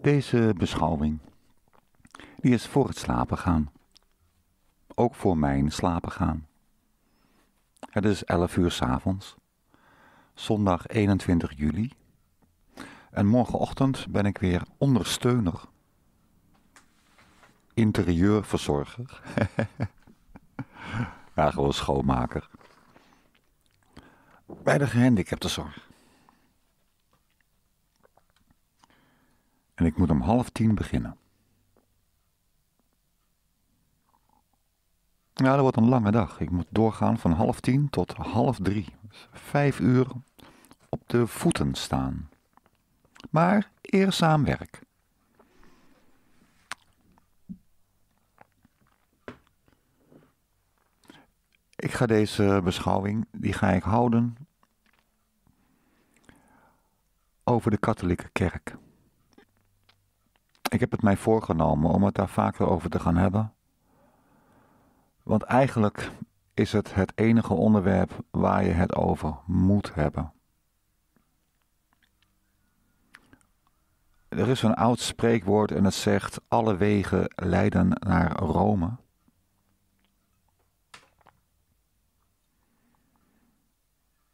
Deze beschouwing die is voor het slapen gaan. Ook voor mijn slapen gaan. Het is 11 uur s avonds, zondag 21 juli. En morgenochtend ben ik weer ondersteuner. Interieurverzorger. ja, gewoon schoonmaker. Bij de gehandicaptenzorg. En ik moet om half tien beginnen. Ja, dat wordt een lange dag. Ik moet doorgaan van half tien tot half drie. Dus vijf uur op de voeten staan. Maar eerzaam werk. Ik ga deze beschouwing, die ga ik houden over de katholieke kerk. Ik heb het mij voorgenomen om het daar vaker over te gaan hebben. Want eigenlijk is het het enige onderwerp waar je het over moet hebben. Er is een oud spreekwoord en het zegt: Alle wegen leiden naar Rome.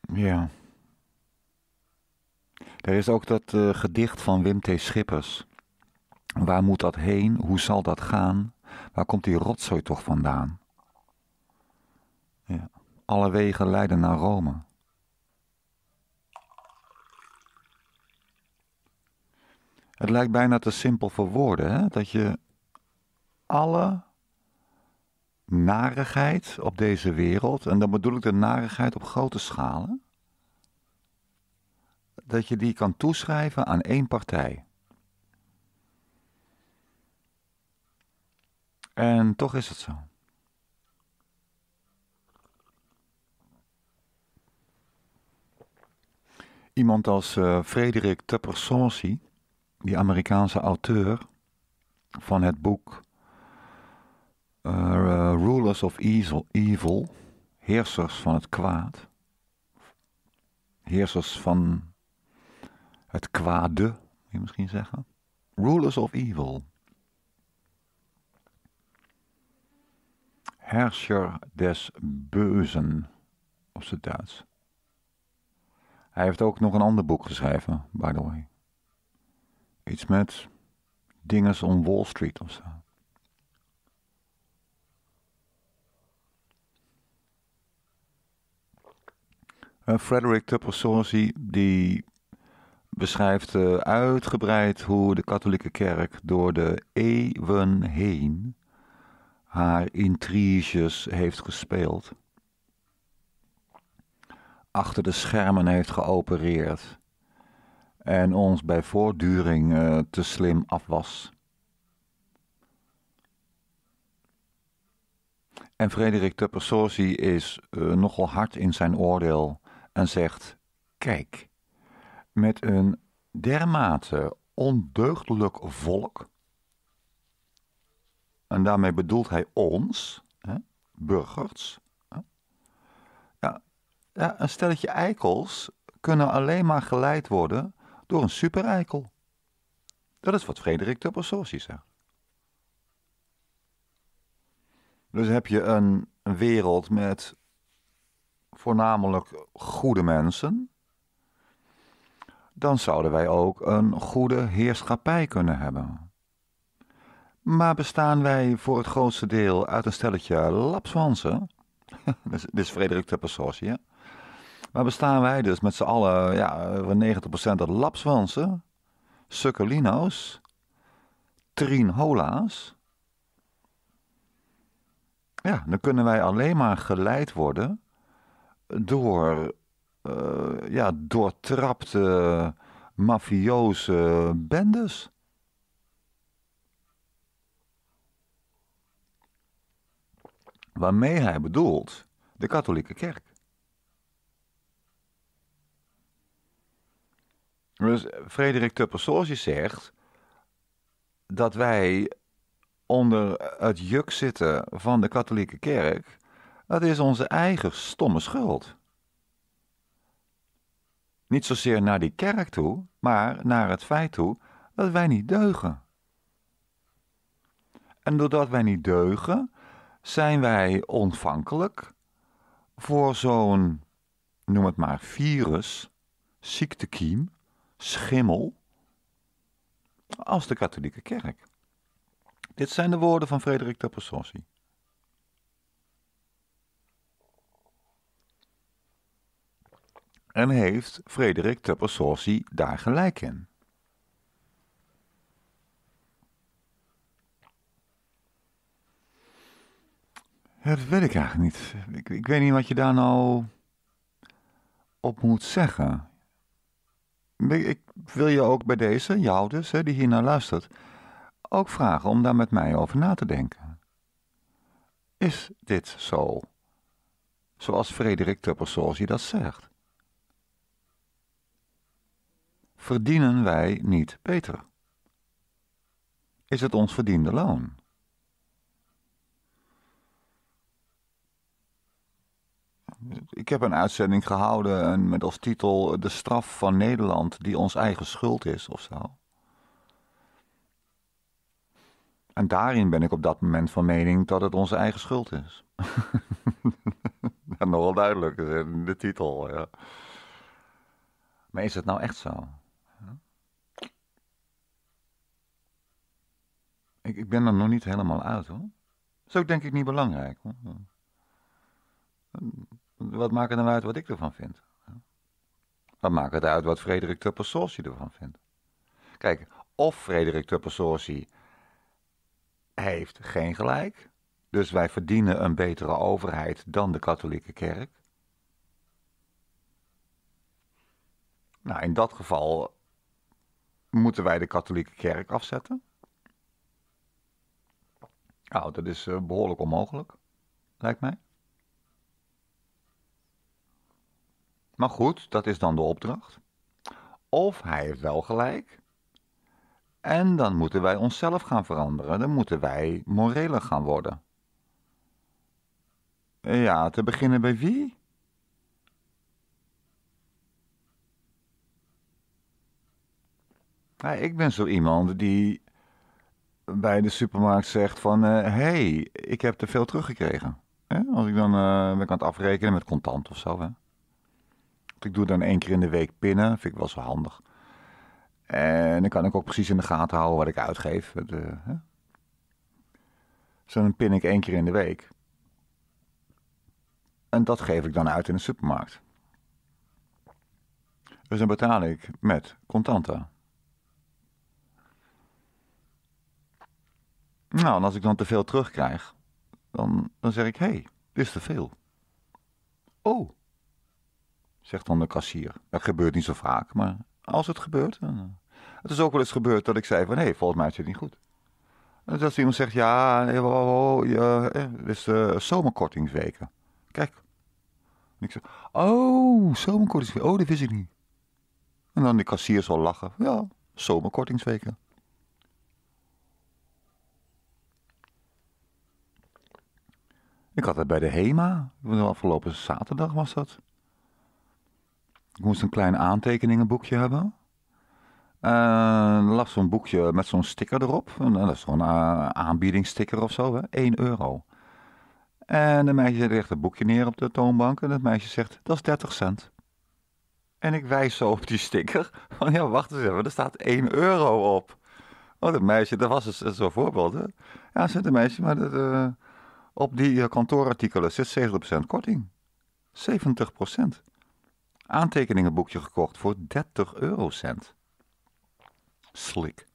Ja. Er is ook dat eh, gedicht van Wim T. Schippers. Waar moet dat heen? Hoe zal dat gaan? Waar komt die rotzooi toch vandaan? Ja. Alle wegen leiden naar Rome. Het lijkt bijna te simpel voor woorden, hè? dat je alle narigheid op deze wereld, en dan bedoel ik de narigheid op grote schalen, dat je die kan toeschrijven aan één partij. En toch is het zo. Iemand als uh, eh, Frederik Tupper Saucy, die Amerikaanse auteur van het boek eh, eh, Rulers of Evil, Evil, Heersers van het Kwaad, Heersers van het Kwade, moet je misschien zeggen. Rulers of Evil, Herrscher des Beuzen, op zijn Duits. Hij heeft ook nog een ander boek geschreven, by the way. Iets met dinges on Wall Street of zo. Eh, Frederick Tupper die beschrijft eh, uitgebreid hoe de katholieke kerk door de eeuwen heen haar intriges heeft gespeeld. Achter de schermen heeft geopereerd. En ons bij voortduring eh, te slim afwas. En Frederik Tuppersorsi is eh, nogal hard in zijn oordeel en zegt: Kijk, met een dermate ondeugdelijk volk en daarmee bedoelt hij ons, hè, burgers. Hè. Ja, ja, een stelletje eikels kunnen alleen maar geleid worden door een supereikel. Dat is wat Frederik de Sorsi zegt. Dus heb je een, een wereld met voornamelijk goede mensen, dan zouden wij ook een goede heerschappij kunnen hebben. Maar bestaan wij voor het grootste deel uit een stelletje lapswansen? Dit is Frederik de ja? Maar bestaan wij dus met z'n allen, ja, 90% uit lapswansen, sukkelino's, trinhola's? Ja, dan kunnen wij alleen maar geleid worden door uh, ja, doortrapte mafioze bendes. waarmee hij bedoelt de katholieke kerk. Dus Frederik Tuppersoortje zegt dat wij onder het juk zitten van de katholieke kerk, dat is onze eigen stomme schuld. Niet zozeer naar die kerk toe, maar naar het feit toe dat wij niet deugen. En doordat wij niet deugen, zijn wij ontvankelijk voor zo'n, noem het maar, virus, ziektekiem, schimmel, als de katholieke kerk? Dit zijn de woorden van Frederik Tappersossi. En heeft Frederik Tappersossi daar gelijk in? dat weet ik eigenlijk niet. Ik, ik weet niet wat je daar nou op moet zeggen. Ik wil je ook bij deze, jou dus, hè, die naar luistert, ook vragen om daar met mij over na te denken. Is dit zo? Zoals Frederik Tuppersolsje dat zegt. Verdienen wij niet beter? Is het ons verdiende loon? Ik heb een uitzending gehouden met als titel eh, De straf van Nederland die ons eigen schuld is of zo. En daarin ben ik op dat moment van mening dat het onze eigen schuld is. nogal duidelijk in eh, de titel. Ja. Maar is het nou echt zo? Ik, ik ben er nog niet helemaal uit hoor. Dat is ook denk ik niet belangrijk. Hoor. Wat maakt het nou uit wat ik ervan vind? Wat maakt het uit wat Frederik Tuppersorsi ervan vindt? Kijk, of Frederik Tuppersorsi heeft geen gelijk, dus wij verdienen een betere overheid dan de katholieke kerk. Nou, in dat geval moeten wij de katholieke kerk afzetten. Nou, dat is eh, behoorlijk onmogelijk, lijkt mij. Maar goed, dat is dan de opdracht. Of hij heeft wel gelijk. En dan moeten wij onszelf gaan veranderen. Dan moeten wij moreler gaan worden. Ja, te beginnen bij wie? ik ben zo iemand die bij de supermarkt zegt van... Hé, eh, hey, ik heb te veel teruggekregen. als ik dan uh, ben aan het afrekenen met contant of zo, hè ik doe dan één keer in de week pinnen. Vind ik wel zo handig. En dan kan ik ook precies in de gaten houden wat ik uitgeef. Eh, hè? Dus dan pin ik één keer in de week. En dat geef ik dan uit in de supermarkt. Dus dan betaal ik met contanten. Nou, en als ik dan te veel terugkrijg, dan, dan zeg ik: hé, hey, dit is te veel. Oh, zegt dan de kassier. Dat gebeurt niet zo vaak, maar als het gebeurt. Dan... Eh, het is ook wel eens gebeurd dat ik zei van, hé, hey, volgens mij zit het niet goed. En dat iemand zegt, ja, ja het eh, is de eh, zomerkortingsweken. Kijk. ik zeg, oh, zomerkortingsweken, oh, dat wist ik niet. En dan de kassier zal lachen, ja, zomerkortingsweken. Ik had het bij de HEMA, afgelopen zaterdag was dat. Ik moest een klein aantekeningenboekje hebben. Uh, eh, las zo'n boekje met zo'n sticker erop. En eh, dat is zo'n uh, eh, aanbiedingssticker of zo, hè? 1 euro. En de meisje legt het boekje neer op de toonbank en het meisje zegt, dat is 30 cent. En ik wijs zo op die sticker. Van oh ja, wacht eens even, er staat 1 euro op. Oh, dat meisje, dat was dus zo'n voorbeeld. Hè? Ja, zit een meisje, maar dat, op die kantoorartikelen zit 70% korting. 70% aantekeningenboekje gekocht voor 30 eurocent. Slik.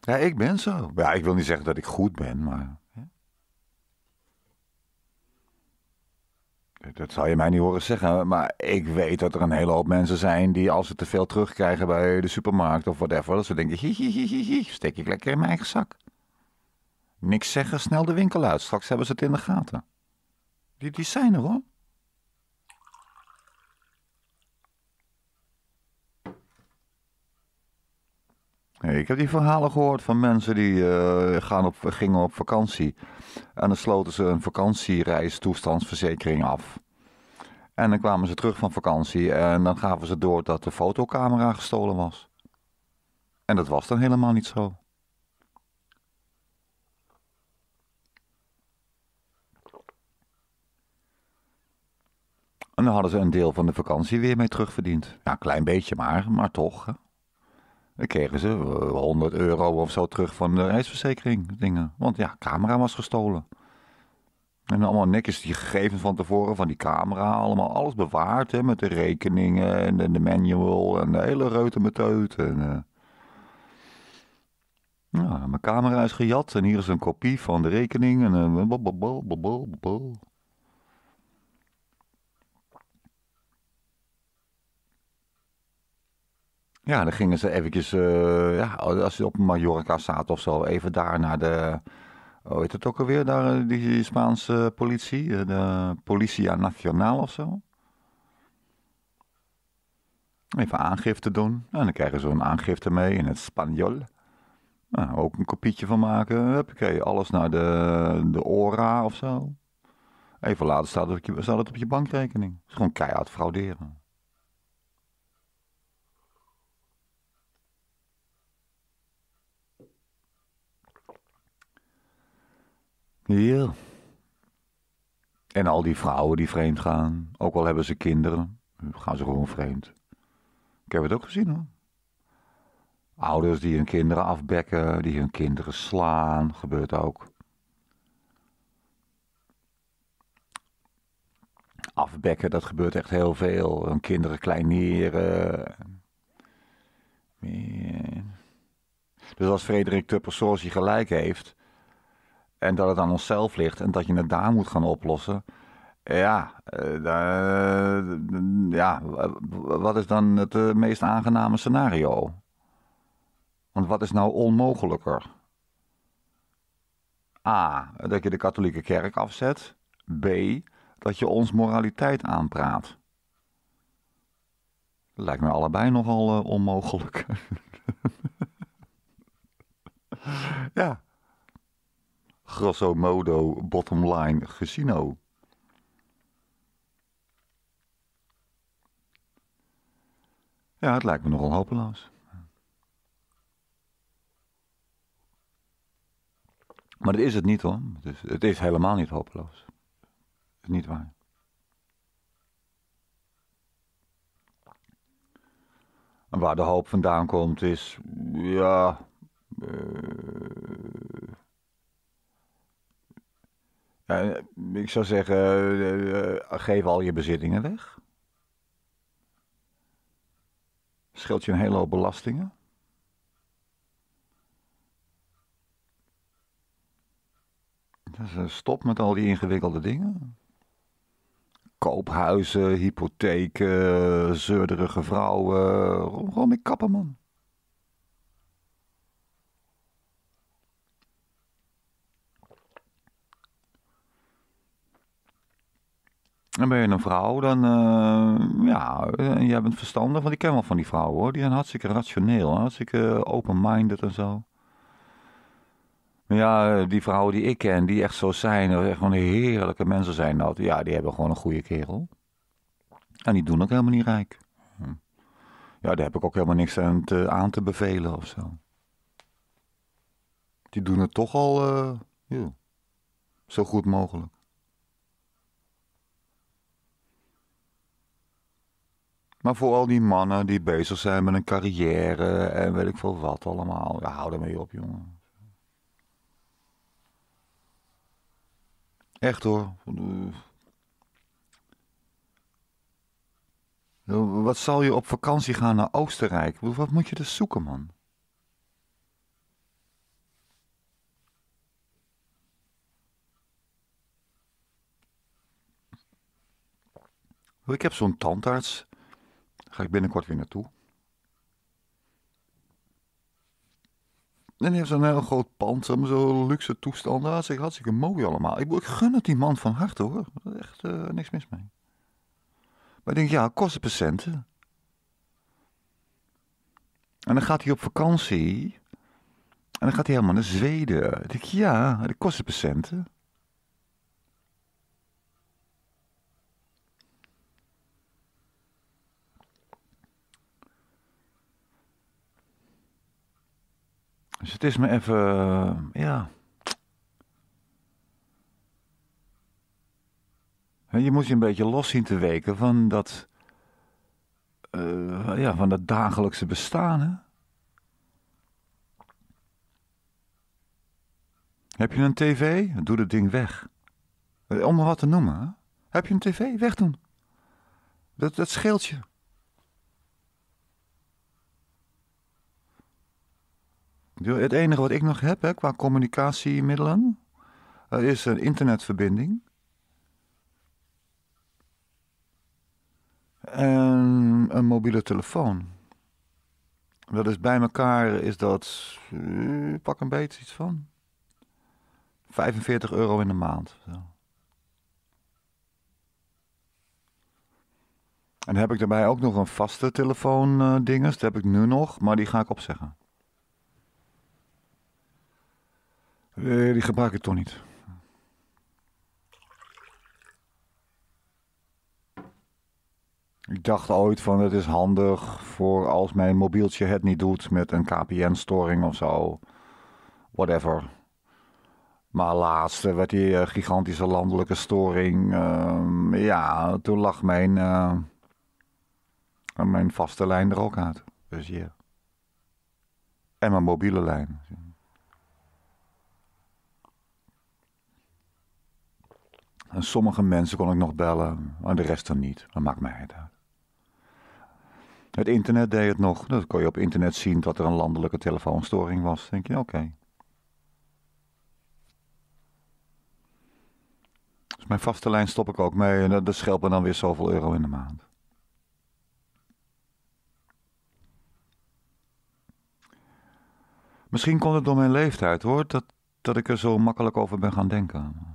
Ja, ik ben zo. Ja, ik wil niet zeggen dat ik goed ben, maar. Dat zal je mij niet horen zeggen, maar ik weet dat er een hele hoop mensen zijn die als ze te veel terugkrijgen bij de supermarkt of whatever, dat ze denken, hi, steek ik lekker in mijn eigen zak. Niks zeggen, snel de winkel uit. Straks hebben ze het in de gaten. Die, die zijn er hoor. Ik heb die verhalen gehoord van mensen die eh, gaan op, gingen op vakantie. En dan sloten ze een vakantiereistoestandsverzekering af. En dan kwamen ze terug van vakantie en dan gaven ze door dat de fotocamera gestolen was. En dat was dan helemaal niet zo. En dan hadden ze een deel van de vakantie weer mee terugverdiend. Ja, een klein beetje maar, maar toch. Dan kregen ze 100 eh, euro of zo terug van de reisverzekering. Dingen. Want ja, camera was gestolen. En allemaal netjes die gegevens van tevoren van die camera. Allemaal alles bewaard hè, met de rekeningen en de, manual en de hele reutemeteut. En, uh... Nou, mijn camera is gejat en hier is een kopie van de rekening. En, uh... Ja, dan gingen ze eventjes, eh, ja, als ze op Mallorca zaten of zo, even daar naar de, hoe heet het ook alweer, daar, eh, die Spaanse politie, eh, de Policia Nacional of zo. Even aangifte doen. En dan krijgen ze een aangifte mee in het Spanjol. Nou, ook een kopietje van maken. Huppakee, alles naar de, de ORA of zo. Even later staat het, op je, staat het op je bankrekening. Het is gewoon keihard frauderen. Ja. En al die vrouwen die vreemd gaan, ook al hebben ze kinderen, gaan ze gewoon vreemd. Ik heb het ook gezien hoor. Ouders die hun kinderen afbekken, die hun kinderen slaan, gebeurt ook. Afbekken, dat gebeurt echt heel veel. Hun kinderen kleineren. Dus als Frederik Tupper Sorsi gelijk heeft, en dat het aan onszelf ligt en dat je het daar moet gaan oplossen. Ja, eh, eh, ja, wat is dan het eh, meest aangename scenario? Want wat is nou onmogelijker? A. Dat je de katholieke kerk afzet. B. Dat je ons moraliteit aanpraat. Lijkt me allebei nogal onmogelijk. ja grosso modo bottom line casino. Ja, het lijkt me nogal hopeloos. Maar dat is het niet hoor. Het is, het is helemaal niet hopeloos. is niet waar. En waar de hoop vandaan komt is, ja, eh, ik zou zeggen, eh, eh, geef al je bezittingen weg. Scheelt je een hele hoop belastingen. Dus stop met al die ingewikkelde dingen. Koophuizen, hypotheken, zeurderige vrouwen. Gewoon met kappen, man. En ben je een vrouw, dan eh, ja, eh, jij bent verstandig, want ik ken wel van die vrouwen hoor. Die zijn hartstikke rationeel, hartstikke eh, open-minded en zo. Maar ja, die vrouwen die ik ken, die echt zo zijn, echt gewoon heerlijke mensen zijn dat. Ja, die hebben gewoon een goede kerel. En die doen ook helemaal niet rijk. Hm. Ja, daar heb ik ook helemaal niks aan te, bevelen of zo. Die doen het toch al zo goed mogelijk. Maar voor al die mannen die bezig zijn met een carrière en weet ik veel wat allemaal. Ja, hou daarmee op, jongen. Echt hoor. Wat zal je op vakantie gaan naar Oostenrijk? Wat moet je dus zoeken, man? Ik heb zo'n tandarts. Ga ik binnenkort weer naartoe. En hij heeft zo'n heel groot pand, zo'n luxe toestanden. Hartstikke, een mooi allemaal. Ik, ik, gun het die man van harte hoor. echt eh, niks mis mee. Maar ik denk, ja, kost het patiënten. En dan gaat hij op vakantie. En dan gaat hij helemaal naar Zweden. Ik denk, ja, dat kost het patiënten. Dus het is me even, uh, ja. Je moet je een beetje los zien te weken van dat, eh, ja, van dat dagelijkse bestaan. Hè? Heb je een tv? Doe dat ding weg. Eh, om maar wat te noemen. Heb je een tv? Wegdoen. Dat, dat scheelt je. Het enige wat ik nog heb hè, qua communicatiemiddelen is een internetverbinding. En een mobiele telefoon. Dat is bij elkaar, is dat eh, pak een beetje iets van 45 euro in de maand. Zo. En heb ik daarbij ook nog een vaste telefoon uh, dinges. Dat heb ik nu nog, maar die ga ik opzeggen. Eh, die gebruik ik toch niet. Ik dacht ooit van het is handig voor als mijn mobieltje het niet doet met een KPN-storing of zo. Whatever. Maar laatste eh, werd die eh, gigantische landelijke storing. Ehm, ja, toen lag mijn, mijn vaste lijn er ook uit. Dus hier En mijn mobiele lijn. En sommige mensen kon ik nog bellen, en de rest dan niet. Dat maakt mij uit. Het internet deed het nog. Dat kon je op internet zien dat er een landelijke telefoonstoring was. Dan denk je, oké. Dus mijn vaste lijn stop ik ook mee. En dat schelpen me dan weer zoveel euro in de maand. Misschien komt het door mijn leeftijd hoor, dat, dat ik er zo makkelijk over ben gaan denken.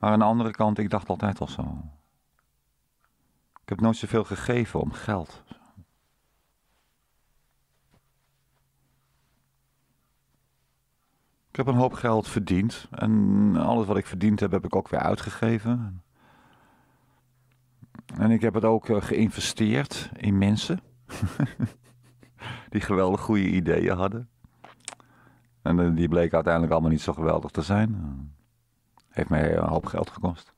Maar aan de andere kant, ik dacht altijd al zo. Ik heb nooit zoveel gegeven om geld. Ik heb een hoop geld verdiend. En alles wat ik verdiend heb, heb ik ook weer uitgegeven. En ik heb het ook eh, geïnvesteerd in mensen. die geweldig goede ideeën hadden. En eh, die bleken uiteindelijk allemaal niet zo geweldig te zijn. Heeft mij een hoop geld gekost.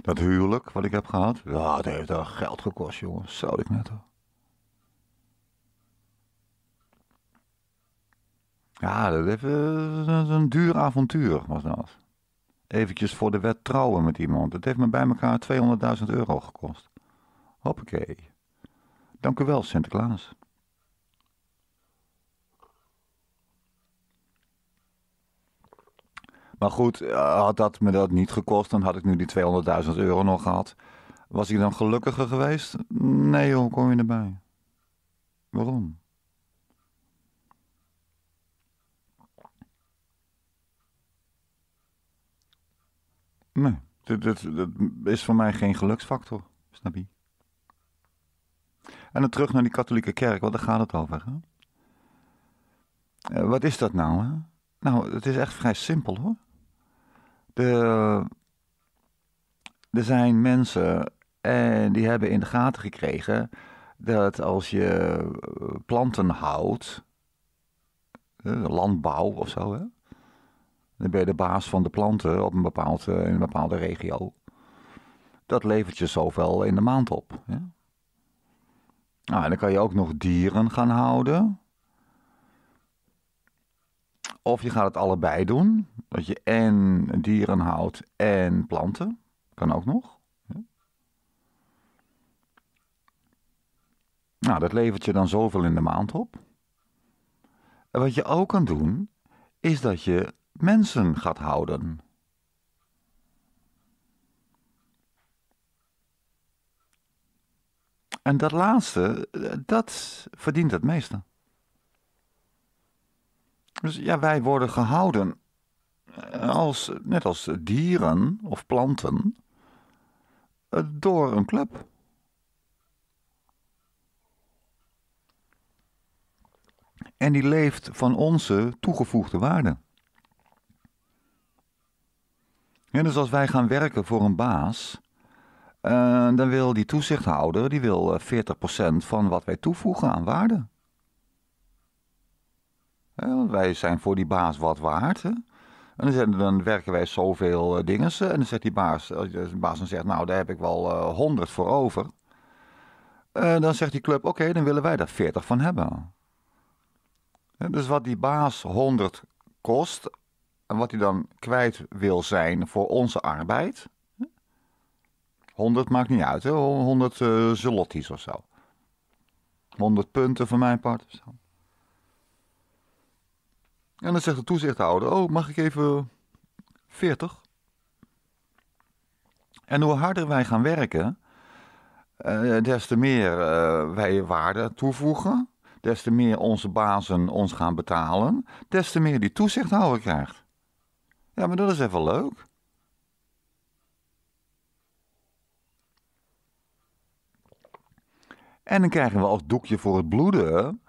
Dat huwelijk wat ik heb gehad, ja, dat heeft daar geld gekost, jongen. Zou ik net al. Ja, eh, dat is een duur avontuur was dat. Eventjes voor de wet trouwen met iemand. Dat heeft me bij elkaar 200.000 euro gekost. Hoppakee. Dank u wel, Sinterklaas. Maar goed, eh, had dat me dat niet gekost, dan had ik nu die 200.000 euro nog gehad. Was ik dan gelukkiger geweest? Nee, hoe kom je erbij? Waarom? Nee, dat, dat, is voor mij geen geluksfactor, snap je? En dan terug naar die katholieke kerk, want daar gaat het over. Hè? Eh, wat is dat nou? Hè? Nou, het is echt vrij simpel hoor er zijn mensen en eh, die hebben in de gaten gekregen dat als je eh, planten houdt, eh, landbouw of zo, hè, dan ben je de baas van de planten op een bepaalde, in een bepaalde regio. Dat levert je zoveel in de maand op. Hè. Nou, en dan kan je ook nog dieren gaan houden. Of je gaat het allebei doen. Dat je en dieren houdt en planten. Kan ook nog. Nou, dat levert je dan zoveel in de maand op. En wat je ook kan doen, is dat je mensen gaat houden. En dat laatste, eh, dat verdient het meeste. Dus ja, wij worden gehouden als, net als dieren of planten, eh, door een club. En die leeft van onze toegevoegde waarde. En dus als wij gaan werken voor een baas, eh, dan wil die toezichthouder die wil 40% eh, van wat wij toevoegen aan waarde. Want wij zijn voor die baas wat waard. Hè? En dan, dan, werken wij zoveel eh, dingen. En dan zegt die baas, eh, als de baas dan zegt, nou daar heb ik wel eh, honderd voor over. dan zegt die club, oké, dan willen wij daar veertig van hebben. Dus wat die baas 100 kost en wat hij dan kwijt wil zijn voor onze arbeid. 100 maakt niet uit, hè? 100 uh, of zo. 100 punten van mijn part. Zo. En dan zegt de toezichthouder, oh, mag ik even 40? En hoe harder wij gaan werken, eh, des te meer eh, wij waarde toevoegen, des te meer onze bazen ons gaan betalen, des te meer die toezichthouder krijgt. Ja, maar dat is even leuk. En dan krijgen we als doekje voor het bloeden,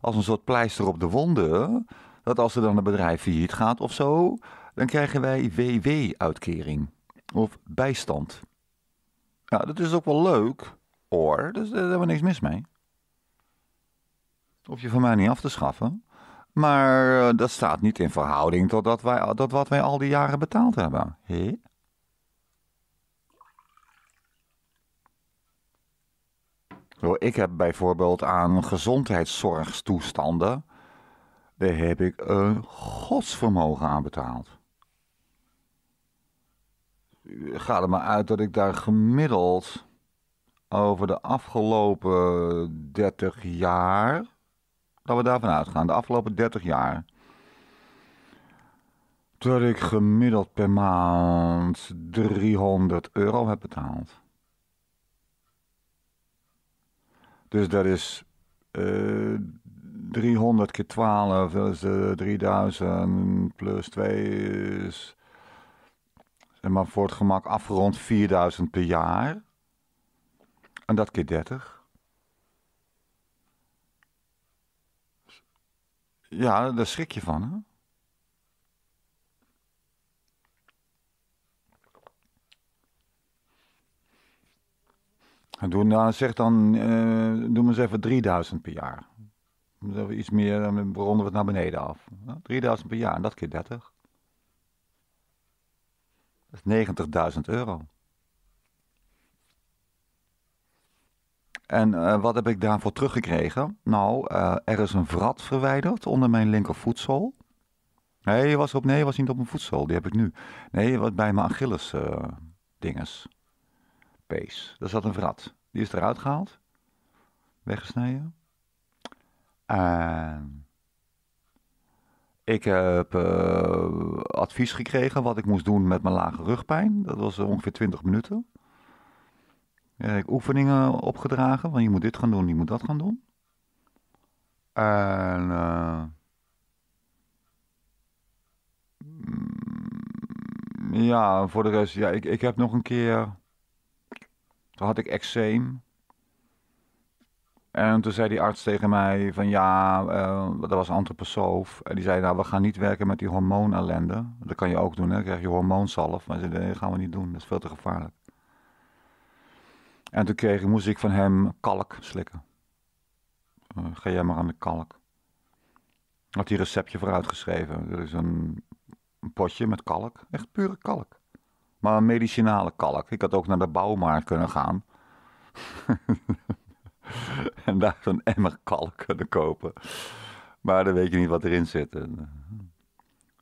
als een soort pleister op de wonden, dat als er dan een bedrijf failliet gaat of zo, dan krijgen wij WW-uitkering of bijstand. Nou, dat is ook wel leuk, hoor. Dus daar hebben we niks mis mee. Of je van mij niet af te schaffen. Maar eh, dat staat niet in verhouding tot dat wij, dat wat wij al die jaren betaald hebben. Hé? Ik heb bijvoorbeeld aan gezondheidszorgstoestanden daar heb ik een godsvermogen aan betaald. Ga er maar uit dat ik daar gemiddeld over de afgelopen 30 jaar, dat we daarvan uitgaan, de afgelopen 30 jaar, dat ik gemiddeld per maand 300 euro heb betaald. Dus dat is eh, 300 keer 12 is 3000 eh, plus 2 is, zeg maar voor het gemak afgerond 4000 per jaar. En dat keer 30. Ja, daar schrik je van, hè? Doe, nou, zeg dan, uh, doe maar eens even 3000 per jaar. Dat we iets meer, dan ronden we het naar beneden af. 3000 per jaar, en dat keer 30. Dat is 90.000 euro. En eh, wat heb ik daarvoor teruggekregen? Nou, eh, er is een vrat verwijderd onder mijn linkervoetsel. Nee, je was, op, nee, je was niet op mijn voetsel, die heb ik nu. Nee, je bij mijn Achilles uh, dinges. Pees, daar zat een vrat. Die is eruit gehaald. Weggesneden. En ik heb eh, advies gekregen wat ik moest doen met mijn lage rugpijn. Dat was eh, ongeveer 20 minuten. Ik heb oefeningen opgedragen, want je moet dit gaan doen, je moet dat gaan doen. En eh, mm, ja, voor de rest, ja, ik, ik heb nog een keer, toen had ik eczeem. En toen zei die arts tegen mij van ja, eh, dat was een antroposoof. En die zei nou, we gaan niet werken met die hormoonalende. Dat kan je ook doen, hè. Dan krijg je hormoonzalf. Maar ze nee, dat gaan we niet doen. Dat is veel te gevaarlijk. En toen kreeg, moest ik van hem kalk slikken. Uh, ga jij maar aan de kalk. Had hij receptje vooruitgeschreven. Dat is een, een potje met kalk. Echt pure kalk. Maar medicinale kalk. Ik had ook naar de bouwmarkt kunnen gaan. en daar zo'n emmer kalk kunnen kopen. Maar dan weet je niet wat erin zit. Een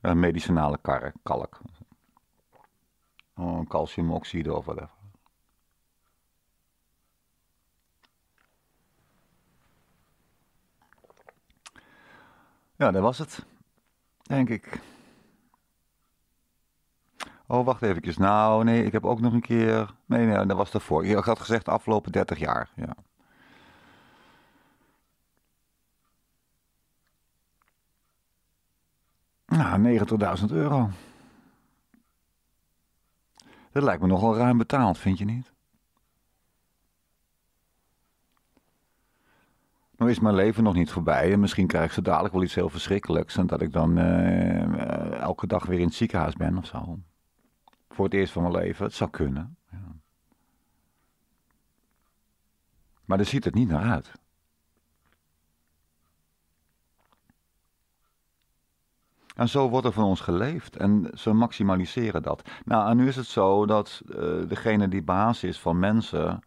eh, medicinale kar, kalk. Oh, calciumoxide of whatever. Ja, dat was het. Denk ik. Oh, wacht even. Nou, nee, ik heb ook nog een keer. Nee, nee, dat was ervoor. Ik had gezegd afgelopen 30 jaar. Ja. Nou, 90.000 euro. Dat lijkt me nogal ruim betaald, vind je niet? Nou is mijn leven nog niet voorbij en misschien krijg ik zo dadelijk wel iets heel verschrikkelijks. En dat ik dan eh, elke dag weer in het ziekenhuis ben of zo. Voor het eerst van mijn leven. Het zou kunnen. Ja. Maar er ziet het niet naar uit. En zo wordt er van ons geleefd en ze maximaliseren dat. Nou, en nu is het zo dat eh, degene die baas is van mensen,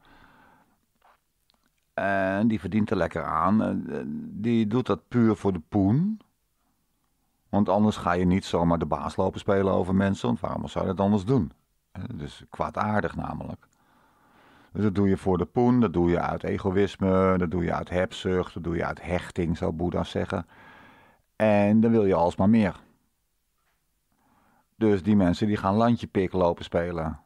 en die verdient er lekker aan, eh, die doet dat puur voor de poen. Want anders ga je niet zomaar de baas lopen spelen over mensen, want waarom zou je dat anders doen? Eh, dus kwaadaardig namelijk. Dus dat doe je voor de poen, dat doe je uit egoïsme, dat doe je uit hebzucht, dat doe je uit hechting, zou Boeddha zeggen. En dan wil je alsmaar meer. Dus die mensen die gaan landje pik lopen spelen.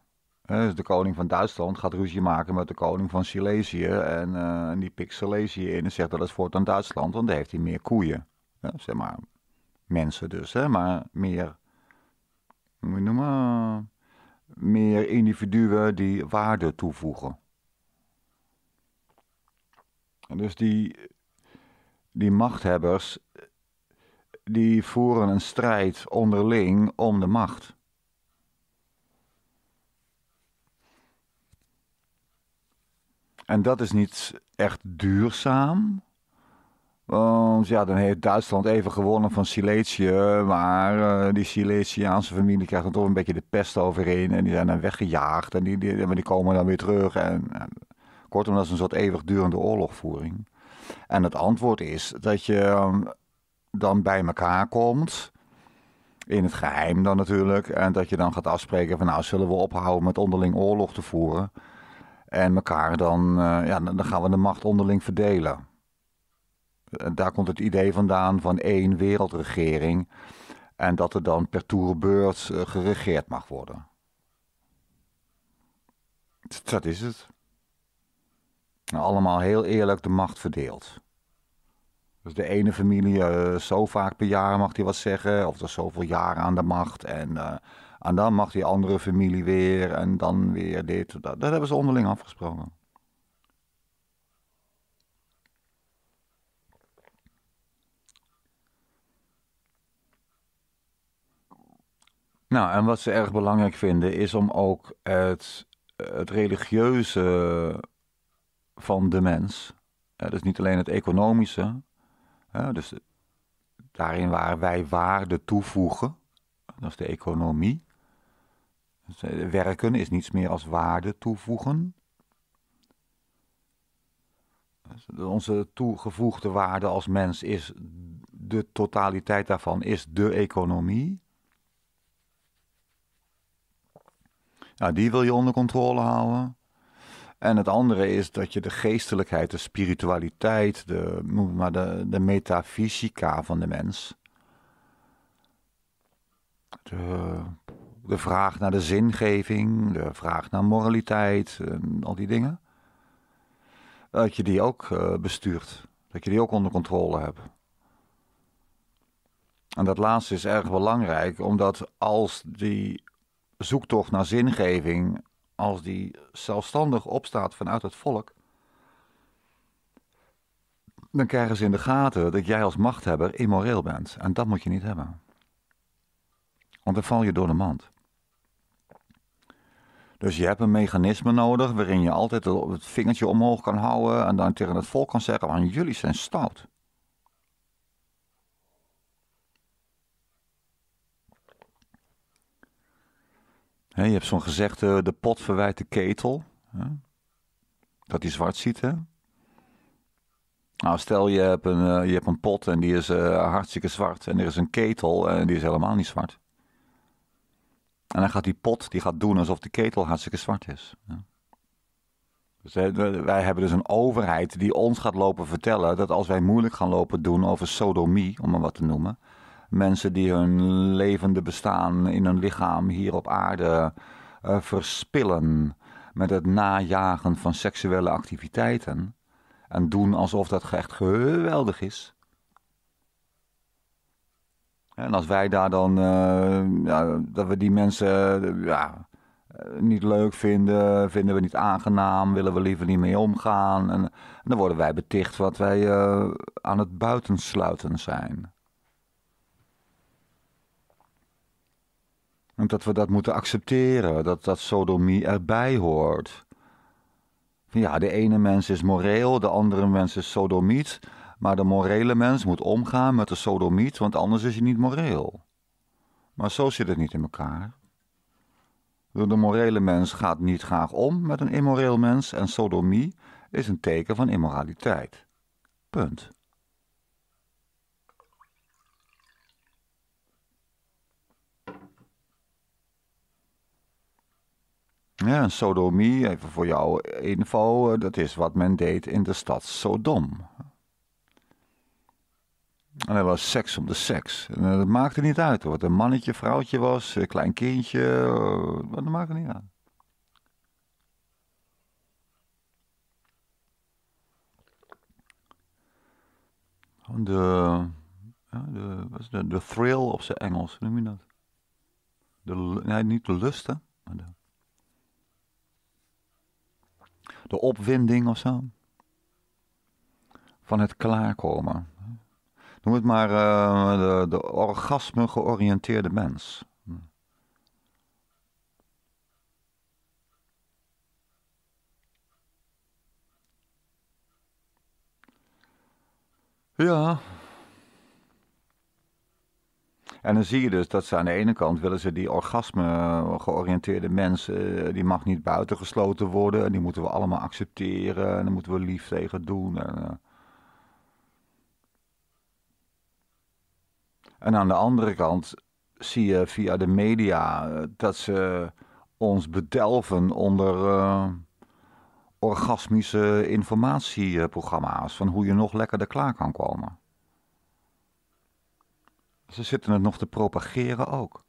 Eh, dus de koning van Duitsland gaat ruzie maken met de koning van Silesië. En, eh, die pikt Silesië in en zegt dat is voortaan Duitsland, want daar heeft hij meer koeien. zeg maar, mensen dus, hè? maar meer, hoe je noemen, meer individuen die waarde toevoegen. En dus die, die machthebbers, die voeren een strijd onderling om de macht. En dat is niet echt duurzaam. Want ja, dan heeft Duitsland even gewonnen van Silesië. Maar eh, die Silesiaanse familie krijgt er toch een beetje de pest overheen. En die zijn dan weggejaagd. En die, die, die komen dan weer terug. En, kortom, dat is een soort eeuwigdurende oorlogvoering. En het antwoord is dat je ehm, dan bij elkaar komt. In het geheim dan natuurlijk. En dat je dan gaat afspreken van nou zullen we ophouden met onderling oorlog te voeren. En elkaar dan, eh, ja, dan gaan we de macht onderling verdelen. En daar komt het idee vandaan van één wereldregering. En dat er dan per toerbeurt eh, geregeerd mag worden. Dat is het. Allemaal heel eerlijk de macht verdeeld. Dus de ene familie eh, zo vaak per jaar mag hij wat zeggen, of er zoveel jaren aan de macht. En, eh, en dan mag die andere familie weer, en dan weer dit. Dat, dat hebben ze onderling afgesproken. Nou, en wat ze erg belangrijk vinden is om ook het, het religieuze van de mens, dus niet alleen het economische, dus eh, daarin waar wij waarde toevoegen, dat is de economie. Dus eh, werken is niets meer als waarde toevoegen. Dus onze toegevoegde waarde als mens is de totaliteit daarvan, is de economie. Nou, die wil je onder controle houden. En het andere is dat je de geestelijkheid, de spiritualiteit, de, maar de, de metafysica van de mens. De, de vraag naar de zingeving, de vraag naar moraliteit en al die dingen. Dat je die ook eh, bestuurt. Dat je die ook onder controle hebt. En dat laatste is erg belangrijk, omdat als die zoektocht naar zingeving als die zelfstandig opstaat vanuit het volk, dan krijgen ze in de gaten dat jij als machthebber immoreel bent. En dat moet je niet hebben. Want dan val je door de mand. Dus je hebt een mechanisme nodig waarin je altijd het vingertje omhoog kan houden en dan tegen het volk kan zeggen: van jullie zijn stout. je hebt zo'n gezegde, de pot verwijt de ketel. Dat die zwart ziet, Nou, stel je hebt een, eh, je hebt een pot en die is eh, hartstikke zwart. En er is een ketel en die is helemaal niet zwart. En dan gaat die pot die gaat doen alsof de ketel hartstikke zwart is. Dus, wij hebben dus een overheid die ons gaat lopen vertellen dat als wij moeilijk gaan lopen doen over sodomie, om maar wat te noemen, mensen die hun levende bestaan in hun lichaam hier op aarde eh, verspillen met het najagen van seksuele activiteiten en doen alsof dat echt geweldig is. En als wij daar dan, eh, ja, dat we die mensen eh, ja, niet leuk vinden, vinden we niet aangenaam, willen we liever niet mee omgaan. En, dan worden wij beticht wat wij aan het buitensluiten zijn. dat we dat moeten accepteren, dat, dat sodomie erbij hoort. Ja, de ene mens is moreel, de andere mens is sodomiet. Maar de morele mens moet omgaan met de sodomiet, want anders is hij niet moreel. Maar zo zit het niet in elkaar. De morele mens gaat niet graag om met een immoreel mens en sodomie is een teken van immoraliteit. Punt. Ja, sodomie, even voor jou info, eh, dat is wat men deed in de stad Sodom. En dat was seks om de seks. En eh, dat maakte niet uit of het een mannetje, vrouwtje was, een klein kindje, eh, dat maakte niet uit. De, de, de, nou? de thrill op zijn Engels, noem je dat? De, nee, niet de lusten, maar de... de opwinding of zo. Van het klaarkomen. Noem het maar uh, de, de orgasme georiënteerde mens. Hm. Ja, en dan zie je dus dat ze aan de ene kant willen ze die orgasme eh, georiënteerde mensen, eh, die mag niet buitengesloten worden. En die moeten we allemaal accepteren en daar moeten we lief tegen doen. En, eh. en aan de andere kant zie je via de media dat ze ons bedelven onder orgasmische informatieprogramma's. Van hoe je nog lekkerder klaar kan komen. Ze zitten het nog te propageren ook.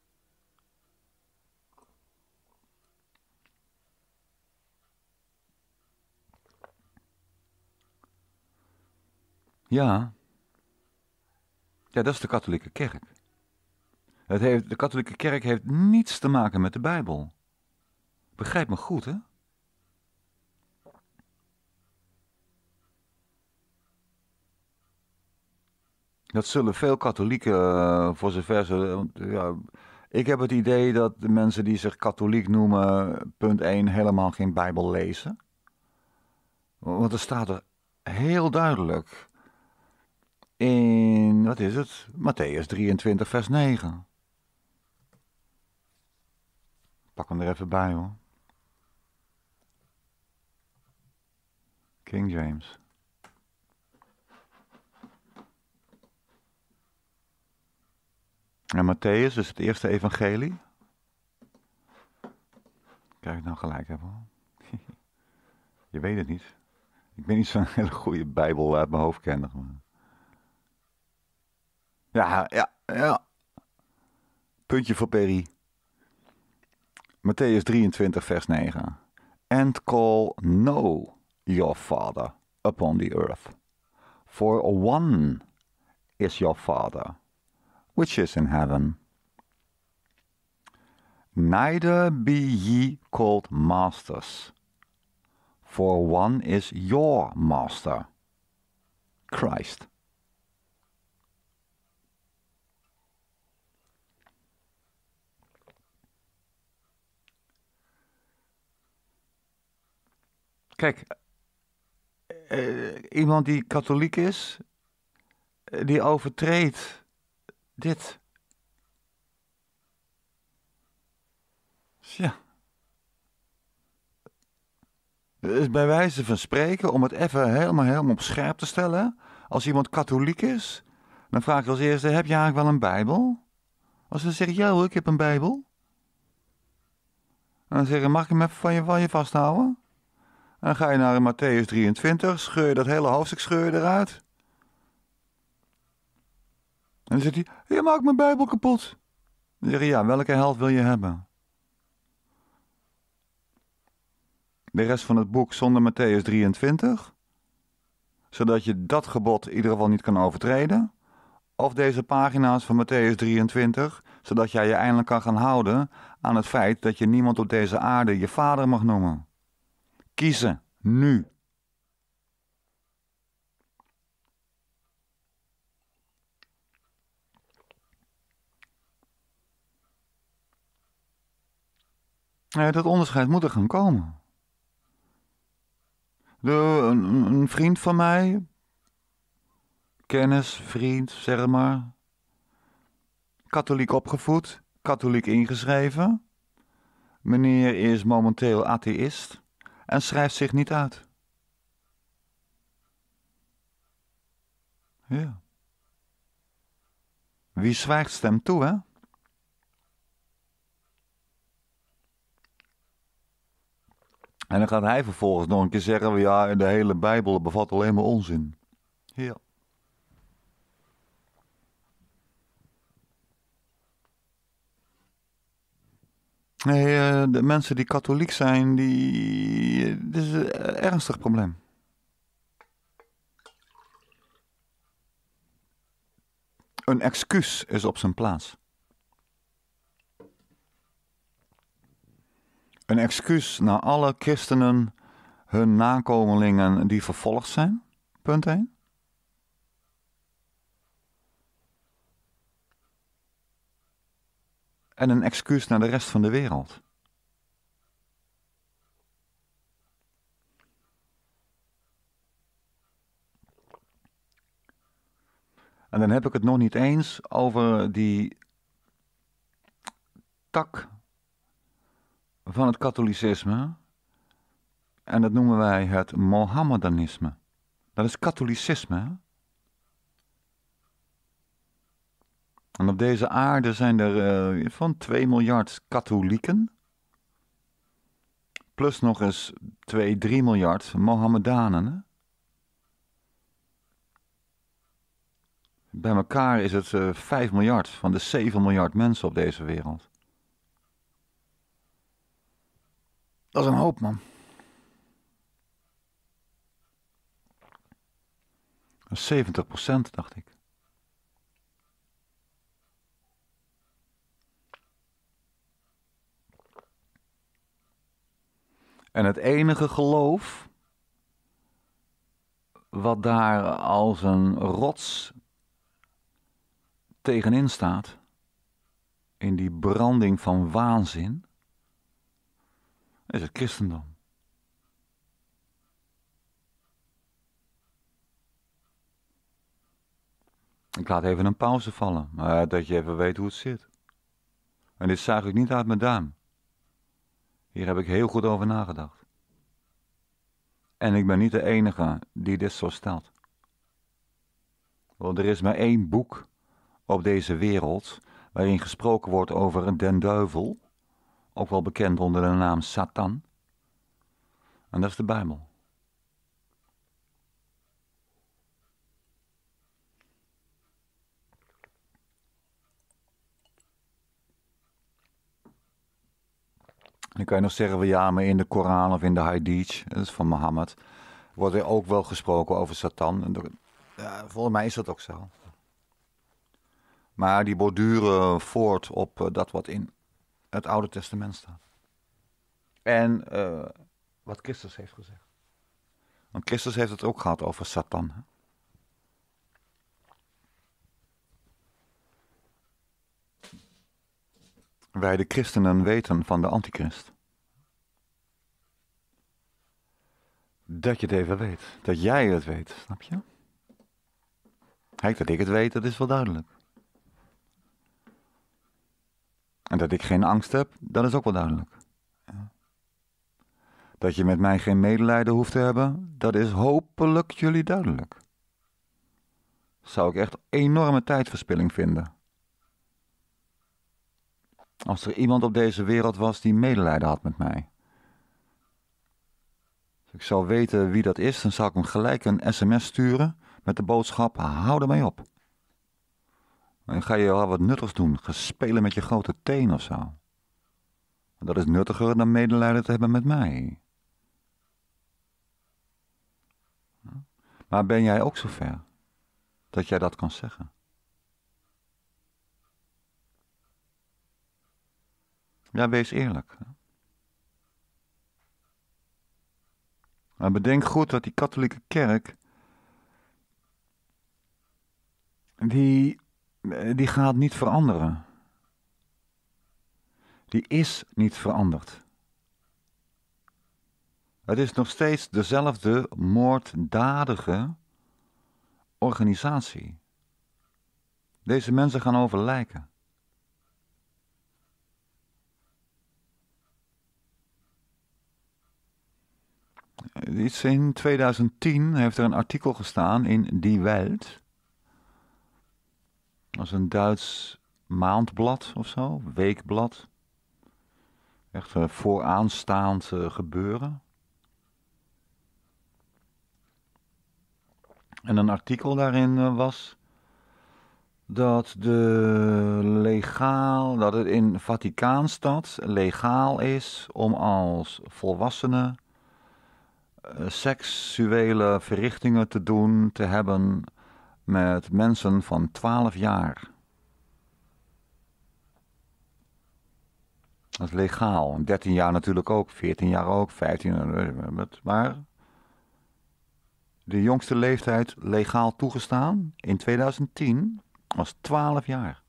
Ja. Ja, dat is de katholieke kerk. Het heeft, de katholieke kerk heeft niets te maken met de Bijbel. Begrijp me goed, hè? Dat zullen veel katholieken, eh, voor zover ze. Ja, ik heb het idee dat de mensen die zich katholiek noemen, punt 1, helemaal geen Bijbel lezen. Want er staat er heel duidelijk in, wat is het? Matthäus 23, vers 9. Pak hem er even bij hoor. King James. En Matthäus, dus het eerste evangelie. Krijg ik nou gelijk hebben? Je weet het niet. Ik ben niet zo'n hele goede Bijbel uit mijn hoofd kennen. Ja, ja, ja. Puntje voor Perry. Matthäus 23, vers 9. And call no your father upon the earth. For one is your father which is in heaven. Neither be ye called masters, for one is your master, Christ. Kijk, uh, iemand die katholiek is, eh, die overtreedt dit. Tja. is bij wijze van spreken, om het even helemaal, helemaal op scherp te stellen. Als iemand katholiek is, dan vraag ik als eerste: heb je eigenlijk wel een Bijbel? Als ze zeggen: ja ik heb een Bijbel. En dan zeggen: mag ik hem even van je, van je vasthouden? En dan ga je naar Matthäus 23, scheur je dat hele hoofdstuk scheur eruit. En dan zegt hij: Je maakt mijn Bijbel kapot. Dan zeg je: Ja, welke helft wil je hebben? De rest van het boek zonder Matthäus 23, zodat je dat gebod in ieder geval niet kan overtreden. Of deze pagina's van Matthäus 23, zodat jij je eindelijk kan gaan houden aan het feit dat je niemand op deze aarde je vader mag noemen. Kiezen, nu. Ja, dat onderscheid moet er gaan komen. De, een, vriend van mij, kennis, vriend, zeg maar, katholiek opgevoed, katholiek ingeschreven. Meneer is momenteel atheïst en schrijft zich niet uit. Ja. Wie zwijgt stem toe, hè? En dan gaat hij vervolgens nog een keer zeggen: ja, de hele Bijbel bevat alleen maar onzin. Ja. Nee, eh, de mensen die katholiek zijn, die. Dit is een ernstig probleem. Een excuus is op zijn plaats. een excuus naar alle christenen, hun nakomelingen die vervolgd zijn? Punt 1. En een excuus naar de rest van de wereld. En dan heb ik het nog niet eens over die tak van het katholicisme. En dat noemen wij het Mohammedanisme. Dat is katholicisme. En op deze aarde zijn er uh, van 2 miljard katholieken. Plus nog eens 2, 3 miljard Mohammedanen. Bij elkaar is het uh, eh, 5 miljard van de 7 miljard mensen op deze wereld. Dat is een hoop, man. Een 70 procent, dacht ik. En het enige geloof wat daar als een rots tegenin staat, in die branding van waanzin, is het christendom. Ik laat even een pauze vallen, maar dat je even weet hoe het zit. En dit zag ik niet uit mijn duim. Hier heb ik heel goed over nagedacht. En ik ben niet de enige die dit zo stelt. Want er is maar één boek op deze wereld waarin gesproken wordt over den duivel ook wel bekend onder de naam Satan. En dat is de Bijbel. Dan kan je nog zeggen, ja, maar in de Koran of in de Hadith, dat is van Mohammed, wordt er ook wel gesproken over Satan. Ja, volgens mij is dat ook zo. Maar die borduren voort op eh, dat wat in het Oude Testament staat. En eh, wat Christus heeft gezegd. Want Christus heeft het ook gehad over Satan. Wij de christenen weten van de antichrist. Dat je het even weet. Dat jij het weet, snap je? Kijk, dat ik het weet, dat is wel duidelijk. En dat ik geen angst heb, dat is ook wel duidelijk. Dat je met mij geen medelijden hoeft te hebben, dat is hopelijk jullie duidelijk. Zou ik echt enorme tijdverspilling vinden. Als er iemand op deze wereld was die medelijden had met mij. Als ik zou weten wie dat is, dan zou ik hem gelijk een sms sturen met de boodschap: hou ermee op. En ga je wel wat nuttigs doen, ga spelen met je grote teen of zo. Dat is nuttiger dan medelijden te hebben met mij. Hm? Maar ben jij ook zover dat jij dat kan zeggen? Ja, wees eerlijk. Maar bedenk goed dat die katholieke kerk. die eh, die gaat niet veranderen. Die is niet veranderd. Het is nog steeds dezelfde moorddadige organisatie. Deze mensen gaan overlijken. in 2010 heeft er een artikel gestaan in Die Welt als een Duits maandblad of zo, weekblad. Echt uh, vooraanstaand eh, gebeuren. En een artikel daarin eh, was dat, de legaal, dat het in Vaticaanstad legaal is om als volwassene seksuele verrichtingen te doen, te hebben met mensen van 12 jaar. Dat is legaal. 13 jaar natuurlijk ook, 14 jaar ook, 15 Maar de jongste leeftijd legaal toegestaan in 2010 was 12 jaar.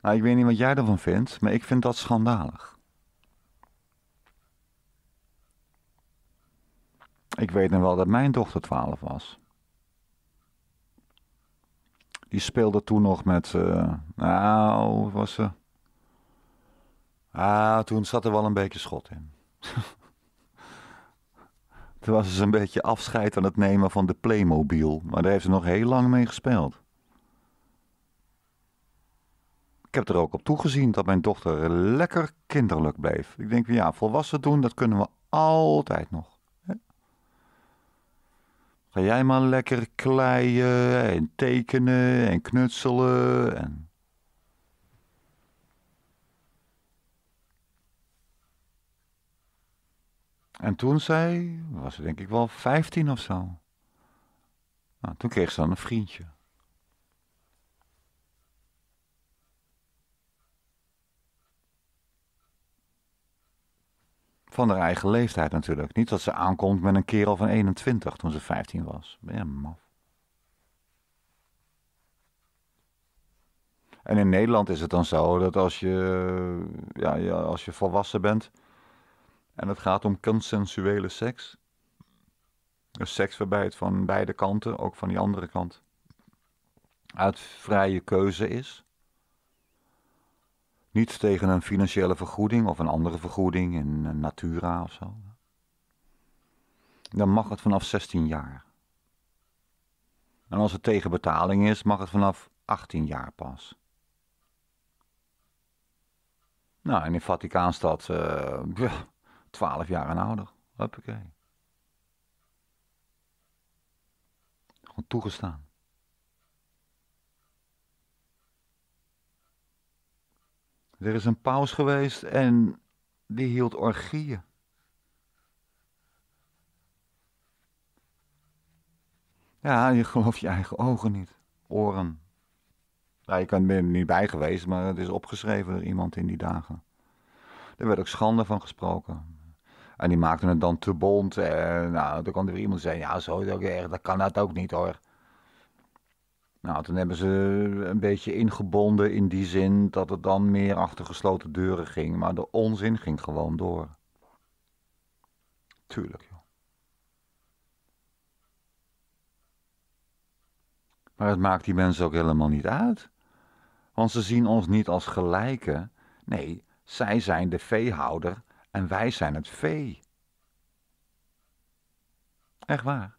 Nou, ik weet niet wat jij ervan vindt, maar ik vind dat schandalig. Ik weet nog wel dat mijn dochter 12 was. Die speelde toen nog met. Eh, nou, was ze. Ah, toen zat er wel een beetje schot in. toen was ze een beetje afscheid aan het nemen van de Playmobil. Maar daar heeft ze nog heel lang mee gespeeld. Ik heb er ook op toegezien dat mijn dochter lekker kinderlijk bleef. Ik denk, ja, volwassen doen, dat kunnen we altijd nog. Ga jij maar lekker kleien en tekenen en knutselen en... En toen zei, was ze denk ik wel 15 of zo. Nou, toen kreeg ze dan een vriendje. Van haar eigen leeftijd natuurlijk. Niet dat ze aankomt met een kerel van 21 toen ze 15 was. Ja, maf. En in Nederland is het dan zo dat als je, ja, als je volwassen bent en het gaat om consensuele seks. Dus seks waarbij het van beide kanten, ook van die andere kant, uit vrije keuze is. Niets tegen een financiële vergoeding of een andere vergoeding in eh, Natura of zo. Dan mag het vanaf 16 jaar. En als het tegen betaling is, mag het vanaf 18 jaar pas. Nou, in de Vaticaanstad 12 eh, jaar en ouder. Hoppakee. Gewoon toegestaan. Er is een paus geweest en die hield orgieën. Ja, je gelooft je eigen ogen niet. Oren. Nou, je kan er niet bij geweest, maar het is opgeschreven door iemand in die dagen. Er werd ook schande van gesproken. En die maakten het dan te bond. En, nou, dan kan er iemand zeggen, ja, zo, dat kan dat ook niet hoor. Nou, toen hebben ze een beetje ingebonden in die zin dat het dan meer achter gesloten deuren ging. Maar de onzin ging gewoon door. Tuurlijk, joh. Maar het maakt die mensen ook helemaal niet uit. Want ze zien ons niet als gelijken. Nee, zij zijn de veehouder en wij zijn het vee. Echt waar.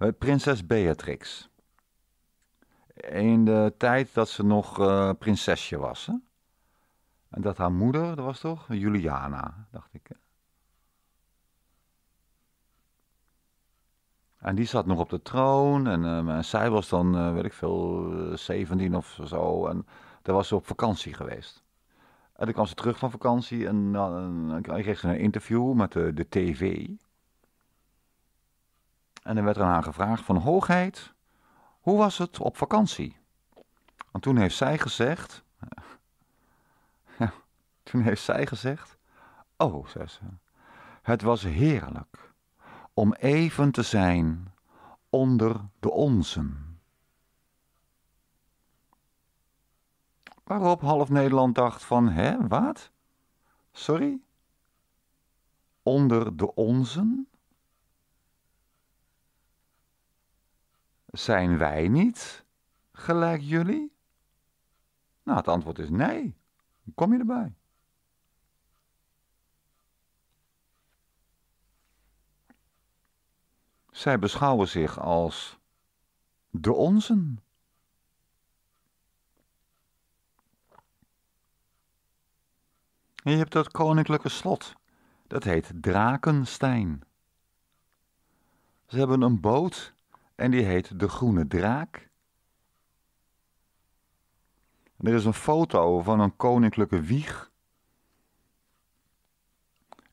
Eh, prinses Beatrix. In de tijd dat ze nog uh, prinsesje was. Hè? En dat haar moeder, dat was toch Juliana, dacht ik. En die zat nog op de troon. En, ehm, zij was dan, eh, weet ik veel, 17 of zo. En daar was ze op vakantie geweest. En dan kwam ze terug van vakantie en dan kreeg ze een interview met de, de TV. En er werd aan haar gevraagd van hoogheid, hoe was het op vakantie? En toen heeft zij gezegd, toen heeft zij gezegd, oh, zei ze, het was heerlijk om even te zijn onder de onzen. Waarop half Nederland dacht van, hè, wat? Sorry? Onder de onzen? Zijn wij niet gelijk jullie? Nou, het antwoord is nee. Kom je erbij? Zij beschouwen zich als de onzen. je hebt dat koninklijke slot. Dat heet Drakenstein. Ze hebben een boot en die heet De Groene Draak. Dit er is een foto van een koninklijke wieg.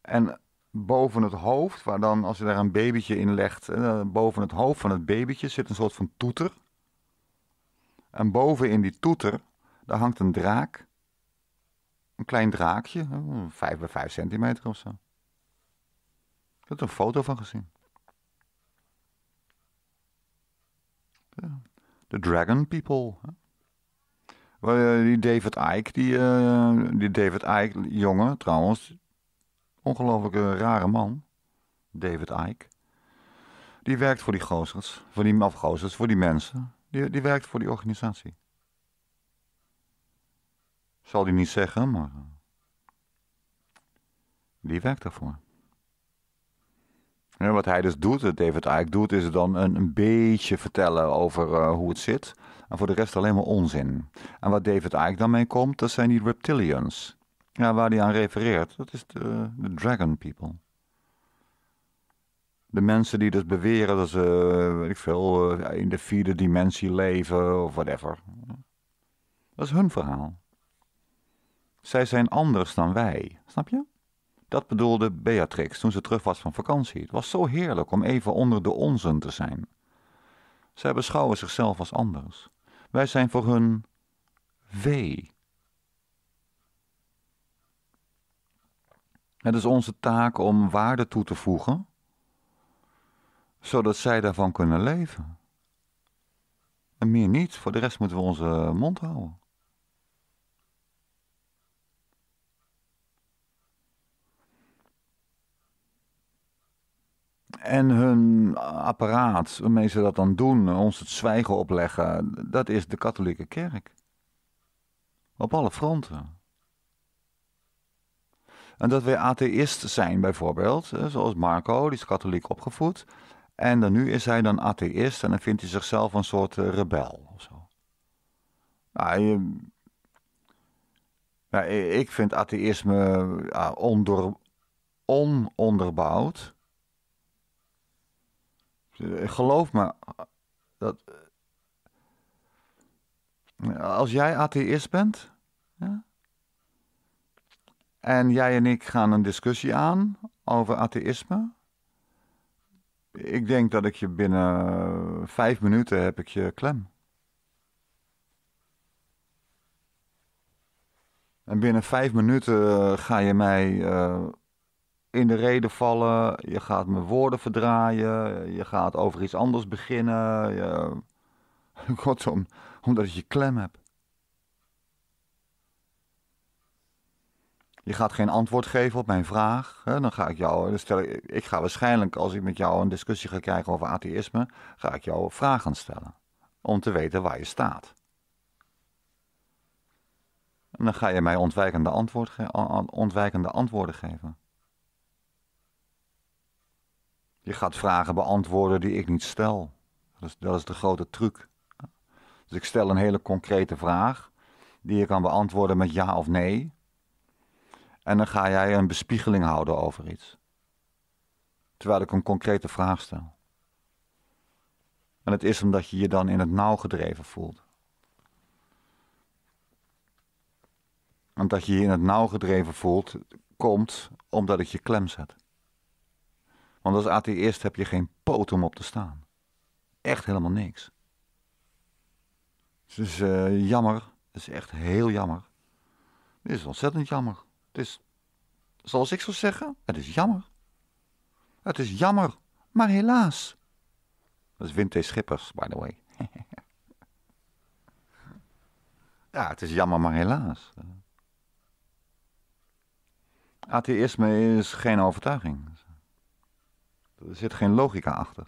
En boven het hoofd, waar dan als je daar een babytje in legt, eh, boven het hoofd van het babytje zit een soort van toeter. En boven in die toeter, daar hangt een draak. Een klein draakje, 5 eh, bij 5 centimeter of zo. Ik heb er een foto van gezien. De Dragon People. Eh, die David Icke, die, eh, die David Icke, jongen trouwens, ongelooflijk rare man, David Icke. Die werkt voor die gozers, voor die afgozers, voor die mensen. Die, die werkt voor die organisatie. Zal die niet zeggen, maar... Eh, die werkt daarvoor. Ja, wat hij dus doet, David eigenlijk doet, is dan een, een beetje vertellen over eh, hoe het zit. En voor de rest alleen maar onzin. En wat David eigenlijk dan mee komt, dat zijn die reptilians. Ja, waar hij aan refereert, dat is de, de dragon people. De mensen die dus beweren dat ze, eh, weet ik veel, eh, in de vierde dimensie leven of whatever. Dat is hun verhaal. Zij zijn anders dan wij, snap je? Dat bedoelde Beatrix toen ze terug was van vakantie. Het was zo heerlijk om even onder de onzen te zijn. Zij beschouwen zichzelf als anders. Wij zijn voor hun vee. Het is onze taak om waarde toe te voegen, zodat zij daarvan kunnen leven. En meer niet, voor de rest moeten we onze mond houden. en hun apparaat waarmee ze dat dan doen, ons het zwijgen opleggen, dat is de katholieke kerk. Op alle fronten. En dat wij atheïst zijn bijvoorbeeld, zoals Marco, die is katholiek opgevoed. En dan nu is hij dan atheïst en dan vindt hij zichzelf een soort eh, rebel of zo. Nou, nou, ik vind atheïsme ononderbouwd. Eh, geloof me, dat, eh, als jij atheïst bent ja, en jij en ik gaan een discussie aan over atheïsme, ik denk dat ik je binnen eh, vijf minuten heb ik je klem. En binnen vijf minuten ga je mij in de reden vallen, je gaat mijn woorden verdraaien, je gaat over iets anders beginnen. Je... omdat je klem heb. Je gaat geen antwoord geven op mijn vraag. Hè? Dan ga ik jou, dan stel ik, ik ga waarschijnlijk, als ik met jou een discussie ga krijgen over atheïsme, ga ik jou vragen stellen. Om te weten waar je staat. En dan ga je mij ontwijkende, antwoord, ontwijkende antwoorden geven. Je gaat vragen beantwoorden die ik niet stel. Dat is, dat is de grote truc. Dus ik stel een hele concrete vraag, die je kan beantwoorden met ja of nee. En dan ga jij een bespiegeling houden over iets. Terwijl ik een concrete vraag stel. En het is omdat je je dan in het nauw gedreven voelt. Omdat je je in het nauw gedreven voelt, komt omdat het je klem zet. Want als atheïst heb je geen poot om op te staan. Echt helemaal niks. Het is eh, jammer. Het is echt heel jammer. Het is ontzettend jammer. Het is, zoals ik zou zeggen, het is jammer. Het is jammer, maar helaas. Dat is Wim Schippers, by the way. ja, het is jammer, maar helaas. Atheïsme is geen overtuiging. Er zit geen logica achter.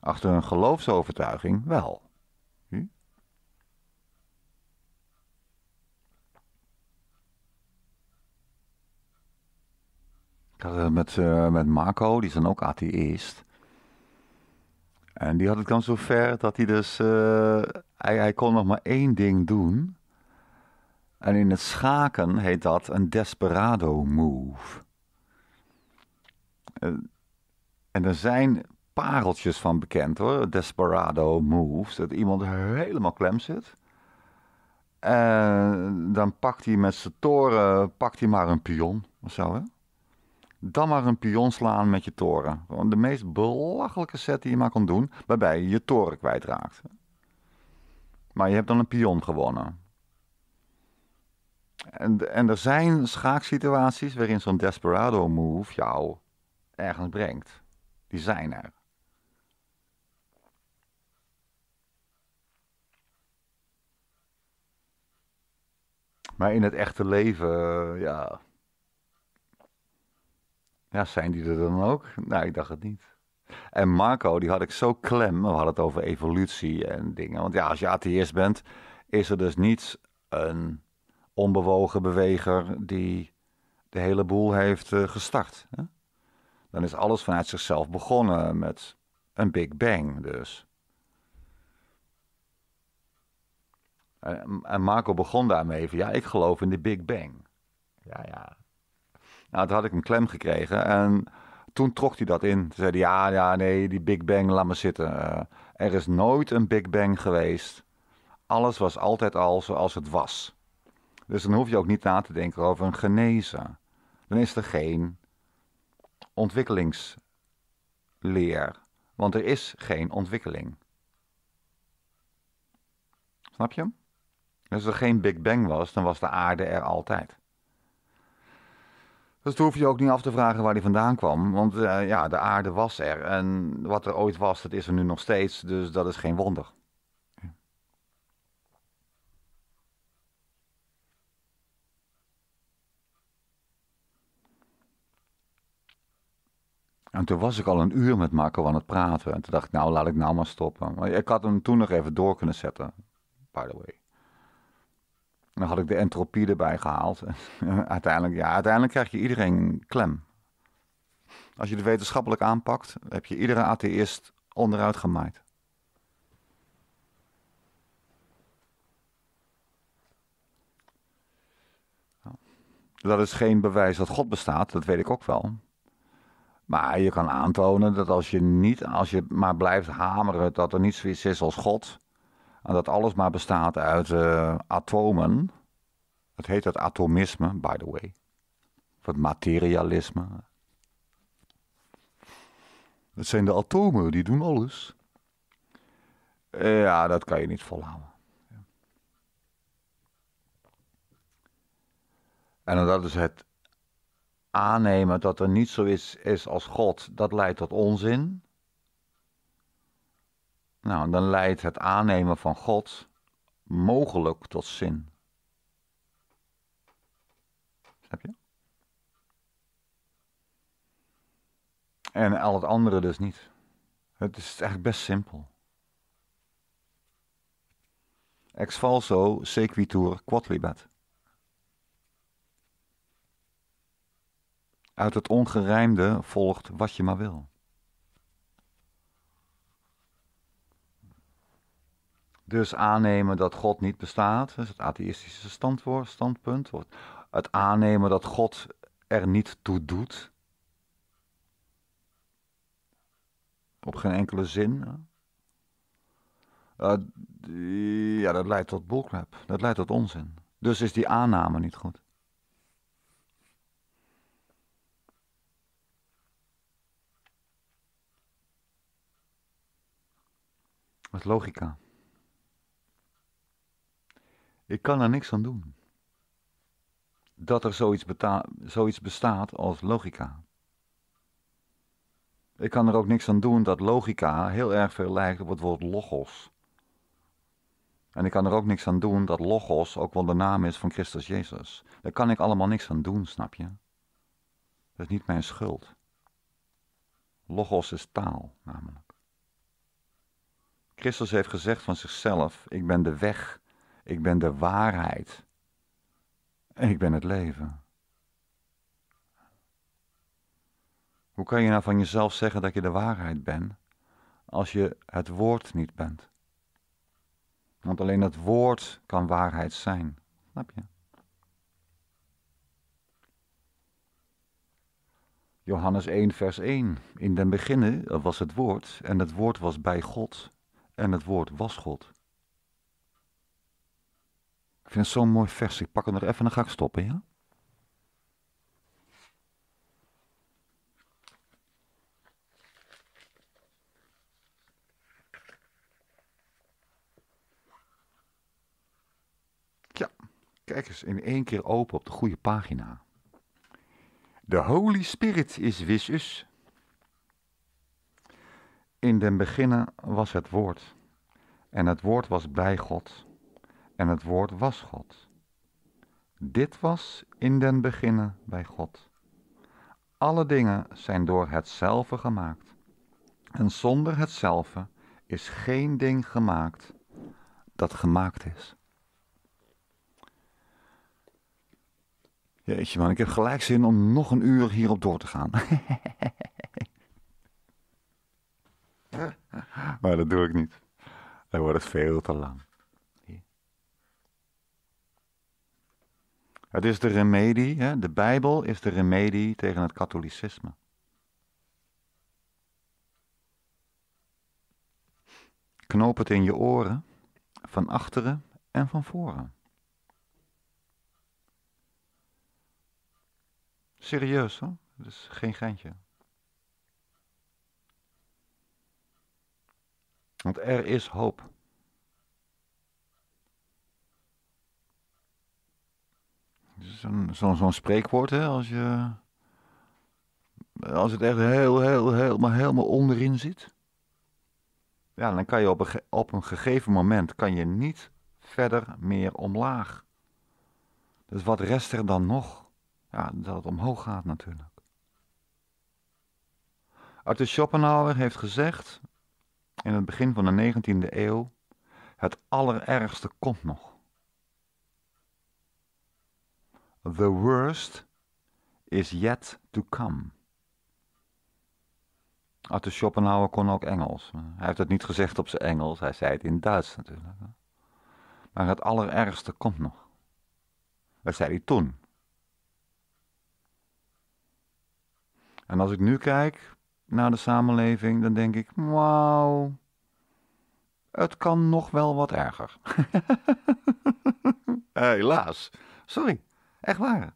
Achter een geloofsovertuiging wel. Hm? Ik had het met, eh, met Marco, die is dan ook atheïst. En die had het dan zover dat hij dus. Eh, hij, kon nog maar één ding doen. En in het schaken heet dat een desperado move. Eh, en er zijn pareltjes van bekend hoor. Desperado moves. Dat iemand helemaal klem zit. En eh, dan pakt hij met zijn toren pakt hij maar een pion. Of zo hè. Dan maar een pion slaan met je toren. De meest belachelijke set die je maar kan doen. Waarbij je je toren kwijtraakt. Maar je hebt dan een pion gewonnen. En, en er zijn schaaksituaties waarin zo'n desperado move jou ergens brengt die zijn er. Maar in het echte leven, eh, ja. Ja, zijn die er dan ook? Nou, ik dacht het niet. En Marco, die had ik zo klem. We hadden het over evolutie en dingen. Want ja, als je atheïst bent, is er dus niet een onbewogen beweger die de hele boel heeft eh, gestart. Hè? dan is alles vanuit zichzelf begonnen met een Big Bang dus. En Marco begon daarmee van, ja, ik geloof in de Big Bang. Ja, ja. Nou, toen had ik een klem gekregen en toen trok hij dat in. Toen zei hij, ja, ja, nee, die Big Bang, laat maar zitten. Eh, er is nooit een Big Bang geweest. Alles was altijd al zoals het was. Dus dan hoef je ook niet na te denken over een genezen. Dan is er geen ontwikkelingsleer. Want er is geen ontwikkeling. Snap je? Als er geen Big Bang was, dan was de aarde er altijd. Dus dan hoef je ook niet af te vragen waar die vandaan kwam. Want eh, ja, de aarde was er. En wat er ooit was, dat is er nu nog steeds. Dus dat is geen wonder. En toen was ik al een uur met Marco aan het praten. En toen dacht ik, nou laat ik nou maar stoppen. Maar ik had hem toen nog even door kunnen zetten, by the way. dan had ik de entropie erbij gehaald. uiteindelijk, ja, uiteindelijk krijg je iedereen klem. Als je het wetenschappelijk aanpakt, heb je iedere atheïst onderuit gemaaid. Nou, dat is geen bewijs dat God bestaat, dat weet ik ook wel. Maar je kan aantonen dat als je, niet, als je maar blijft hameren dat er niet zoiets is als God. En dat alles maar bestaat uit eh, atomen. Het heet het atomisme, by the way. Of het materialisme. Het zijn de atomen, die doen alles. Eh, ja, dat kan je niet volhouden. En dat is het aannemen dat er niet zoiets is als God, dat leidt tot onzin. Nou, dan leidt het aannemen van God mogelijk tot zin. Snap je? En al het andere dus niet. Het is eigenlijk best simpel. Ex falso sequitur quodlibet. Uit het ongerijmde volgt wat je maar wil. Dus aannemen dat God niet bestaat, dat is het atheïstische standpunt. Het aannemen dat God er niet toe doet. Op geen enkele zin. Eh, ja, dat leidt tot bullcrap. Dat leidt tot onzin. Dus is die aanname niet goed. Met logica. Ik kan er niks aan doen. Dat er zoiets, zoiets bestaat als logica. Ik kan er ook niks aan doen dat logica heel erg veel lijkt op het woord logos. En ik kan er ook niks aan doen dat logos ook wel de naam is van Christus Jezus. Daar kan ik allemaal niks aan doen, snap je? Dat is niet mijn schuld. Logos is taal, namelijk. Christus heeft gezegd van zichzelf: Ik ben de weg, ik ben de waarheid en ik ben het leven. Hoe kan je nou van jezelf zeggen dat je de waarheid bent als je het woord niet bent? Want alleen het woord kan waarheid zijn. Snap je? Johannes 1, vers 1. In den beginnen was het woord en het woord was bij God en het woord was God. Ik vind het zo'n mooi vers. Ik pak hem er even en dan ga ik stoppen, ja? Ja, kijk eens, in één keer open op de goede pagina. De Holy Spirit is wisus. In den beginne was het woord. En het woord was bij God. En het woord was God. Dit was in den beginne bij God. Alle dingen zijn door hetzelfde gemaakt. En zonder hetzelfde is geen ding gemaakt dat gemaakt is. Jeetje man, ik heb gelijk zin om nog een uur hierop door te gaan. maar dat doe ik niet. Dan wordt het veel te lang. Het is de remedie, hè? de Bijbel is de remedie tegen het katholicisme. Knoop het in je oren, van achteren en van voren. Serieus hoor, dat is geen geintje. Want er is hoop. Zo'n zo, zo spreekwoord, hè, als, je, als het echt heel, heel, heel, maar helemaal onderin zit. Ja, dan kan je op een, op een gegeven moment kan je niet verder meer omlaag. Dus wat rest er dan nog? Ja, dat het omhoog gaat natuurlijk. Arthur Schopenhauer heeft gezegd in het begin van de 19e eeuw, het allerergste komt nog. The worst is yet to come. Arthur Schopenhauer kon ook Engels. Hij heeft het niet gezegd op zijn Engels, hij zei het in Duits natuurlijk. Maar het allerergste komt nog. Dat zei hij toen. En als ik nu kijk, naar de samenleving, dan denk ik, wauw, het kan nog wel wat erger. Eh, helaas. Sorry, echt waar.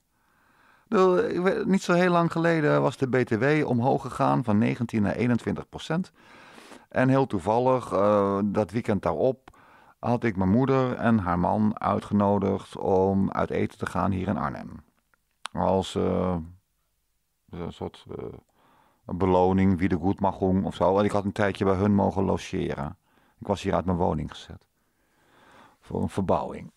Niet zo heel lang geleden was de BTW omhoog gegaan van 19 naar 21 procent. En heel toevallig, eh, dat weekend daarop, had ik mijn moeder en haar man uitgenodigd om uit eten te gaan hier in Arnhem. Als eh, een soort beloning, wie de doen of zo. En ik had een tijdje bij hun mogen logeren. Ik was hier uit mijn woning gezet. Voor een verbouwing.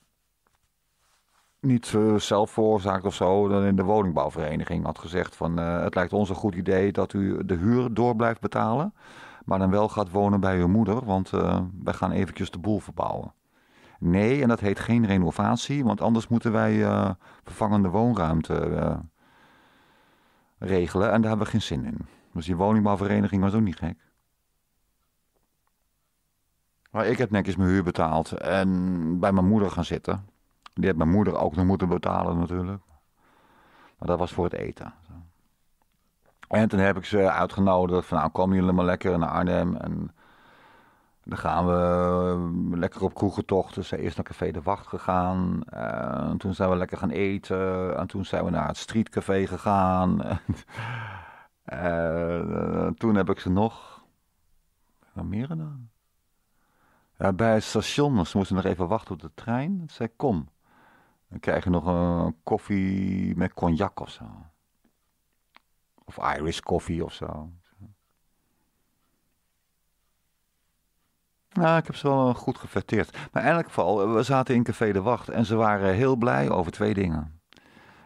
Niet eh, zelf veroorzaakt of zo. Dan in de woningbouwvereniging had gezegd van eh, het lijkt ons een goed idee dat u de huur door blijft betalen. Maar dan wel gaat wonen bij uw moeder, want uh, wij gaan eventjes de boel verbouwen. Nee, en dat heet geen renovatie, want anders moeten wij vervangende woonruimte regelen. En daar hebben we geen zin in. Dus die woningbouwvereniging was ook niet gek. Maar ik heb netjes mijn huur betaald en bij mijn moeder gaan zitten. Die heeft mijn moeder ook nog moeten betalen natuurlijk. Maar dat was voor het eten. En toen heb ik ze uitgenodigd van nou komen jullie maar lekker naar Arnhem. En dan gaan we lekker op kroegentocht. Dus is eerst naar Café de Wacht gegaan. En toen zijn we lekker gaan eten. En toen zijn we naar het streetcafé gegaan. Uh, toen heb ik ze nog. Wat meer dan? bij het station, ze moesten nog even wachten op de trein. Ze zei kom. Dan krijg je nog een koffie met cognac of zo. Of Irish koffie of zo. Nou, ik heb ze wel goed geverteerd. Maar in elk geval, we zaten in Café de Wacht en ze waren heel blij over twee dingen.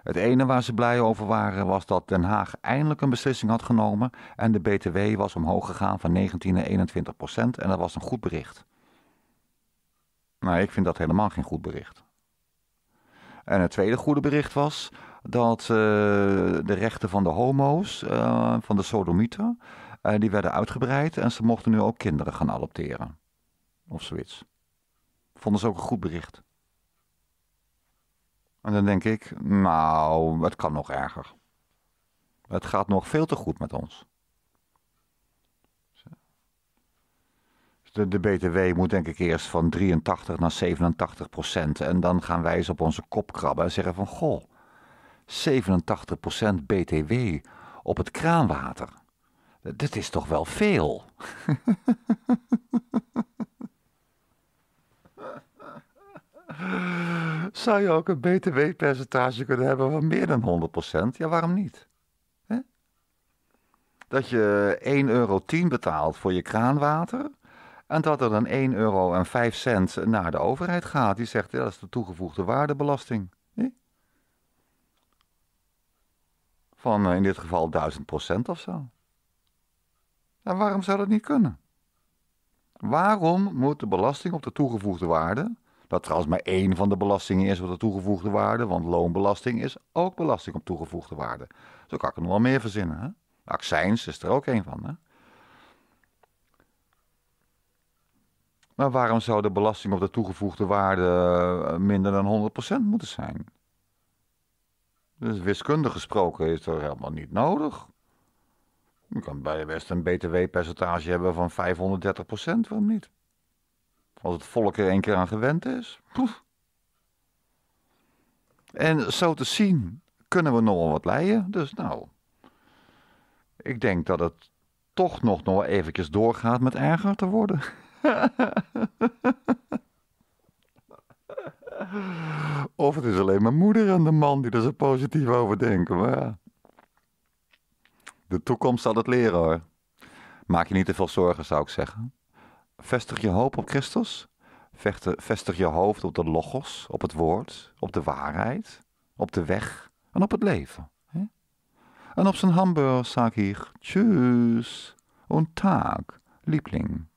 Het ene waar ze blij over waren was dat Den Haag eindelijk een beslissing had genomen en de BTW was omhoog gegaan van 19 naar 21 procent en dat was een goed bericht. Nou, ik vind dat helemaal geen goed bericht. En het tweede goede bericht was dat eh, de rechten van de homo's, eh, van de sodomieten, eh, die werden uitgebreid en ze mochten nu ook kinderen gaan adopteren. Of zoiets. Vonden ze ook een goed bericht. En dan denk ik, nou, het kan nog erger. Het gaat nog veel te goed met ons. Dus de, de BTW moet denk ik eerst van 83 naar 87 procent. En dan gaan wij eens op onze kop krabben en zeggen van... Goh, 87 procent BTW op het kraanwater. Dat is toch wel veel? Zou je ook een btw-percentage kunnen hebben van meer dan 100%? Ja, waarom niet? Dat je 1,10 euro betaalt voor je kraanwater. En dat er dan 1,05 euro naar de overheid gaat. Die zegt, dat is de toegevoegde waardebelasting. Van eh, in dit geval 1000% of zo. En waarom zou dat niet kunnen? Waarom moet de belasting op de toegevoegde waarde dat trouwens maar één van de belastingen is op de toegevoegde waarde, want loonbelasting is ook belasting op toegevoegde waarde. Zo kan ik er nog wel meer verzinnen. Hè? Accijns is er ook één van. Hè? Maar waarom zou de belasting op de toegevoegde waarde eh, minder dan 100% moeten zijn? Dus wiskundig gesproken is dat helemaal niet nodig. Je kan bij de best een btw-percentage hebben van 530%, waarom niet? Als het volk er een keer aan gewend is. En zo te zien kunnen we nog wel wat leien. Dus nou, ik denk dat het toch nog, nog eventjes doorgaat met erger te worden. of het is alleen mijn moeder en de man die er zo positief over denken. Maar De toekomst zal het leren hoor. Maak je niet te veel zorgen, zou ik zeggen vestig je hoop op Christus. Vestig je hoofd op de logos, op het woord, op de waarheid, op de weg en op het leven. En op zijn zag ik Tschüss. Een taak. Liebling.